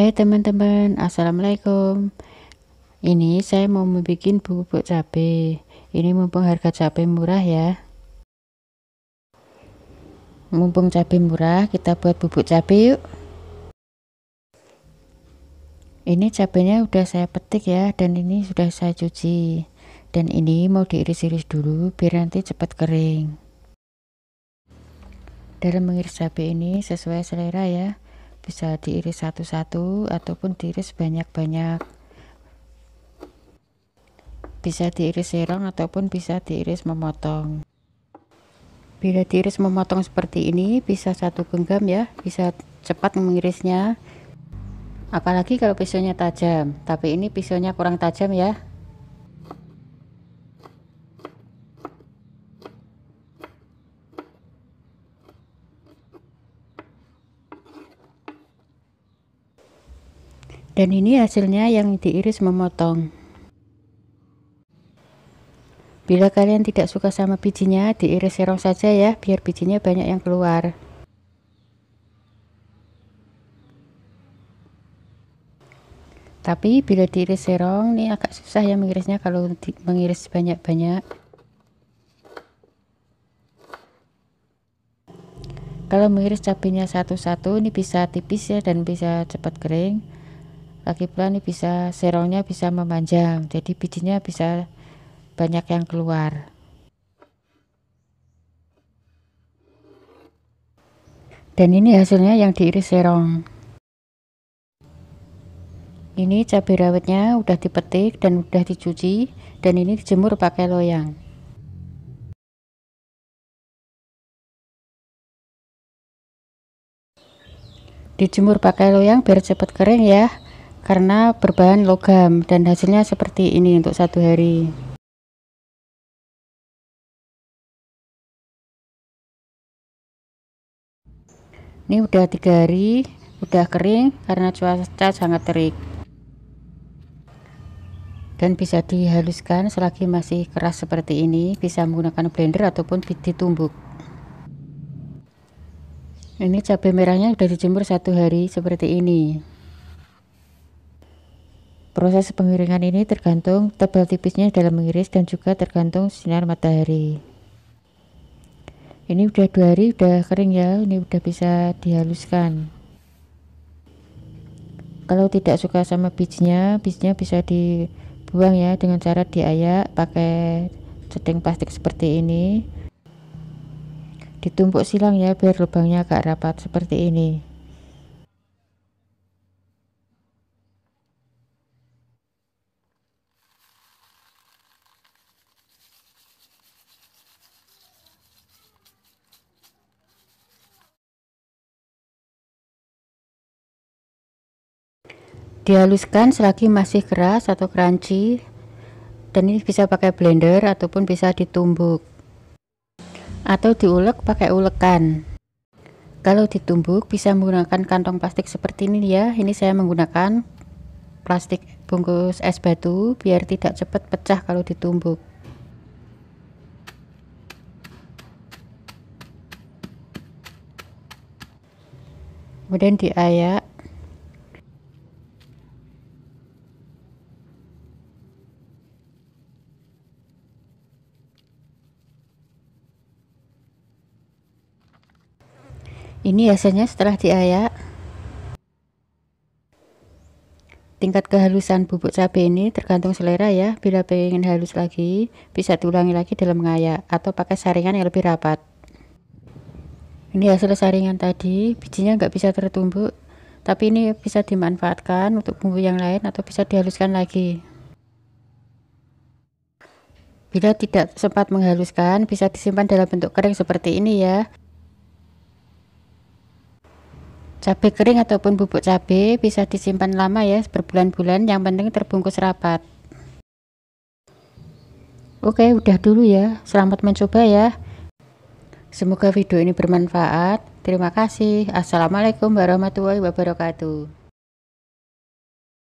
Hai hey, teman-teman, Assalamualaikum Ini saya mau membuat bubuk cabai Ini mumpung harga cabai murah ya Mumpung cabai murah, kita buat bubuk cabai yuk Ini cabainya udah saya petik ya Dan ini sudah saya cuci Dan ini mau diiris-iris dulu Biar nanti cepat kering Dalam mengiris cabai ini sesuai selera ya bisa diiris satu-satu ataupun diiris banyak-banyak bisa diiris serong ataupun bisa diiris memotong bila diiris memotong seperti ini bisa satu genggam ya bisa cepat mengirisnya apalagi kalau pisaunya tajam tapi ini pisaunya kurang tajam ya Dan ini hasilnya yang diiris memotong. Bila kalian tidak suka sama bijinya, diiris serong saja ya, biar bijinya banyak yang keluar. Tapi bila diiris serong, ini agak susah ya mengirisnya kalau mengiris banyak-banyak. Kalau mengiris cabenya satu-satu, ini bisa tipis ya dan bisa cepat kering kaki pula ini bisa serongnya bisa memanjang jadi bijinya bisa banyak yang keluar dan ini hasilnya yang diiris serong ini cabai rawitnya udah dipetik dan udah dicuci dan ini dijemur pakai loyang dijemur pakai loyang biar cepat kering ya karena berbahan logam dan hasilnya seperti ini untuk satu hari ini udah tiga hari udah kering karena cuaca sangat terik dan bisa dihaluskan selagi masih keras seperti ini bisa menggunakan blender ataupun tumbuk. ini cabai merahnya sudah dijemur satu hari seperti ini Proses pengiringan ini tergantung tebal tipisnya dalam mengiris dan juga tergantung sinar matahari. Ini udah dua hari udah kering ya, ini udah bisa dihaluskan. Kalau tidak suka sama bijinya, bijinya bisa dibuang ya dengan cara diayak pakai ceting plastik seperti ini. Ditumpuk silang ya biar lubangnya agak rapat seperti ini. dihaluskan selagi masih keras atau crunchy dan ini bisa pakai blender ataupun bisa ditumbuk atau diulek pakai ulekan kalau ditumbuk bisa menggunakan kantong plastik seperti ini ya ini saya menggunakan plastik bungkus es batu biar tidak cepat pecah kalau ditumbuk kemudian diayak Ini hasilnya setelah diayak. Tingkat kehalusan bubuk cabai ini tergantung selera ya. Bila pengen halus lagi, bisa diulangi lagi dalam mengayak atau pakai saringan yang lebih rapat. Ini hasil saringan tadi, bijinya nggak bisa tertumbuk, tapi ini bisa dimanfaatkan untuk bumbu yang lain atau bisa dihaluskan lagi. Bila tidak sempat menghaluskan, bisa disimpan dalam bentuk kering seperti ini ya. Cabai kering ataupun bubuk cabai bisa disimpan lama ya berbulan-bulan yang penting terbungkus rapat. Oke udah dulu ya selamat mencoba ya. Semoga video ini bermanfaat. Terima kasih. Assalamualaikum warahmatullahi wabarakatuh.